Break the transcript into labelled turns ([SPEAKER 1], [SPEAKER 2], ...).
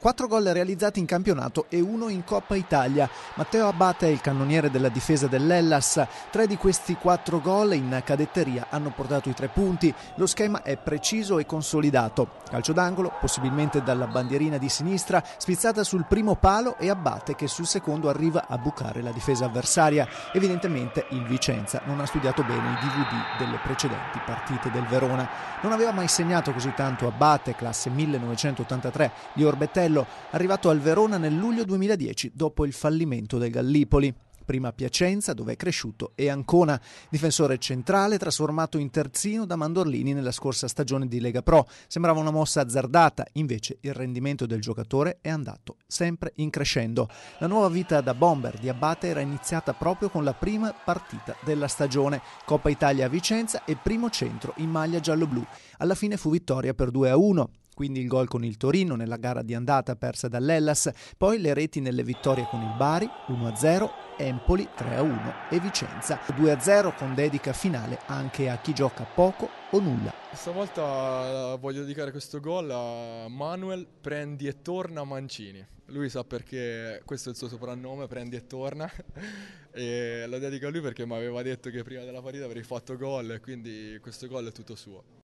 [SPEAKER 1] 4 gol realizzati in campionato e uno in Coppa Italia. Matteo Abate è il cannoniere della difesa dell'Ellas. Tre di questi quattro gol in cadetteria hanno portato i tre punti. Lo schema è preciso e consolidato. Calcio d'angolo, possibilmente dalla bandierina di sinistra, spizzata sul primo palo e Abate che sul secondo arriva a bucare la difesa avversaria. Evidentemente il Vicenza non ha studiato bene i DVD delle precedenti partite del Verona. Non aveva mai segnato così tanto Abate, classe 1983, di Orbettelli Marcello, arrivato al Verona nel luglio 2010 dopo il fallimento del Gallipoli prima a Piacenza, dove è cresciuto, e Ancona, difensore centrale trasformato in terzino da Mandorlini nella scorsa stagione di Lega Pro. Sembrava una mossa azzardata, invece il rendimento del giocatore è andato sempre in crescendo. La nuova vita da bomber di Abate era iniziata proprio con la prima partita della stagione, Coppa Italia a Vicenza e primo centro in maglia giallo-blu. Alla fine fu vittoria per 2 1 quindi il gol con il Torino nella gara di andata persa dall'Ellas, poi le reti nelle vittorie con il Bari 1-0, Empoli 3-1 e Vicenza 2-0 con dedica finale anche a chi gioca poco o nulla.
[SPEAKER 2] Stavolta eh, voglio dedicare questo gol a Manuel Prendi e Torna Mancini. Lui sa perché questo è il suo soprannome, Prendi e Torna. e lo dedico a lui perché mi aveva detto che prima della partita avrei fatto gol e quindi questo gol è tutto suo.